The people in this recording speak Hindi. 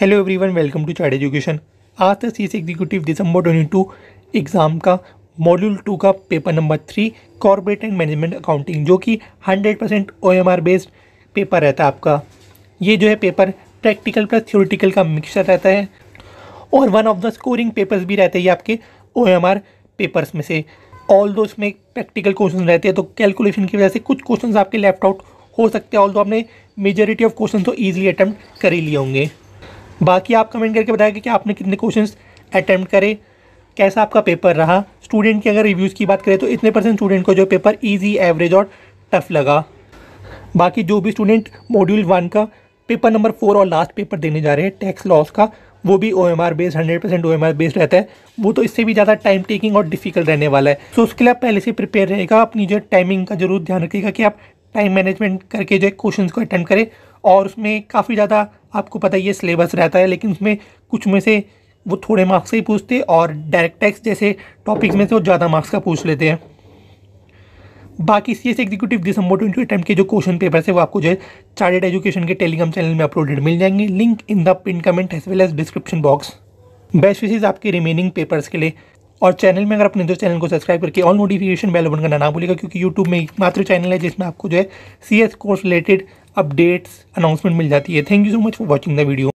hello everyone welcome to chart education आज तक सी एग्जीक्यूटिव दिसंबर 22 एग्ज़ाम का मॉड्यूल टू का paper number three corporate and management accounting जो कि 100 परसेंट ओ बेस्ड पेपर रहता है आपका ये जो है पेपर प्रैक्टिकल प्लस थ्योरेटिकल का मिक्सचर रहता है और one of the scoring papers भी रहते हैं ये आपके ओ पेपर्स में से ऑल दो इसमें प्रैक्टिकल क्वेश्चन रहते हैं तो कैलकुलेशन की वजह से कुछ क्वेश्चन आपके लेफ्ट आउट हो सकते हैं ऑल दो आपने मेजोरिटी ऑफ क्वेश्चन तो ईजिली अटैम्प्ट कर ही लिए होंगे बाकी आप कमेंट करके बताएगा कि आपने कितने क्वेश्चंस अटैम्प्ट करे कैसा आपका पेपर रहा स्टूडेंट की अगर रिव्यूज़ की बात करें तो इतने परसेंट स्टूडेंट को जो पेपर ईजी एवरेज और टफ लगा बाकी जो भी स्टूडेंट मॉड्यूल वन का पेपर नंबर फोर और लास्ट पेपर देने जा रहे हैं टैक्स लॉस का वो भी O M R based hundred percent O M R based रहता है वो तो इससे भी ज़्यादा टाइम टेकिंग और डिफिकल्ट रहने वाला है सो so, उसके लिए आप पहले से प्रिपेयर रहेगा अपनी जो टाइमिंग का जरूर ध्यान रखिएगा कि आप टाइम मैनेजमेंट करके जो क्वेश्चन को अटैम्प्ट करें और उसमें काफ़ी ज़्यादा आपको पता ही है सिलेबस रहता है लेकिन उसमें कुछ में से वो थोड़े मार्क्स से ही पूछते और डायरेक्ट टैक्स जैसे टॉपिक्स में से वो ज़्यादा मार्क्स का पूछ लेते हैं बाकी सी एस एग्जीक्यूटिव दिसंबर ट्वेंटी अटैम्प के जो क्वेश्चन पेपर है वो आपको जो है चार्टेड एजुकेशन के टेलीग्राम चैनल में अपलोडेड मिल जाएंगे link in the pin comment as well as description box best wishes आपके रिमेनिंग पेपर्स के लिए और चैनल में अगर अपने दोस्त चैनल को सब्सक्राइब करके ऑल नोटिफिकेशन बेल बटन करना ना भूलेगा क्योंकि यूट्यूब में एकमात्र चैनल है जिसमें आपको जो है C S course related updates announcement मिल जाती है thank you so much for watching the video